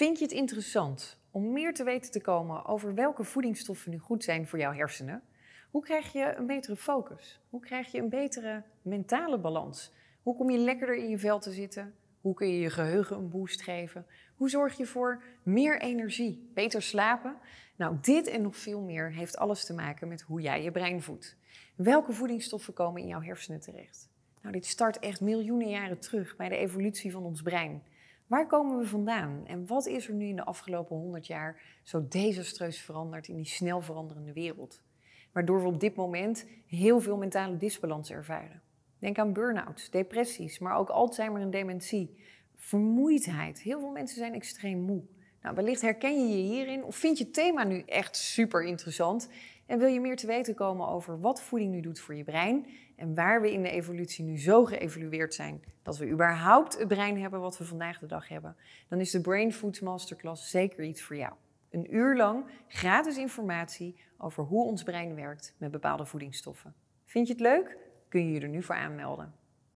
Vind je het interessant om meer te weten te komen over welke voedingsstoffen nu goed zijn voor jouw hersenen? Hoe krijg je een betere focus? Hoe krijg je een betere mentale balans? Hoe kom je lekkerder in je vel te zitten? Hoe kun je je geheugen een boost geven? Hoe zorg je voor meer energie, beter slapen? Nou, dit en nog veel meer heeft alles te maken met hoe jij je brein voedt. Welke voedingsstoffen komen in jouw hersenen terecht? Nou, dit start echt miljoenen jaren terug bij de evolutie van ons brein. Waar komen we vandaan en wat is er nu in de afgelopen 100 jaar zo desastreus veranderd in die snel veranderende wereld? Waardoor we op dit moment heel veel mentale disbalans ervaren. Denk aan burn-outs, depressies, maar ook Alzheimer en dementie. Vermoeidheid. Heel veel mensen zijn extreem moe. Nou, wellicht herken je je hierin of vind je het thema nu echt super interessant en wil je meer te weten komen over wat voeding nu doet voor je brein en waar we in de evolutie nu zo geëvolueerd zijn dat we überhaupt het brein hebben wat we vandaag de dag hebben, dan is de Brain Food Masterclass zeker iets voor jou. Een uur lang gratis informatie over hoe ons brein werkt met bepaalde voedingsstoffen. Vind je het leuk? Kun je je er nu voor aanmelden.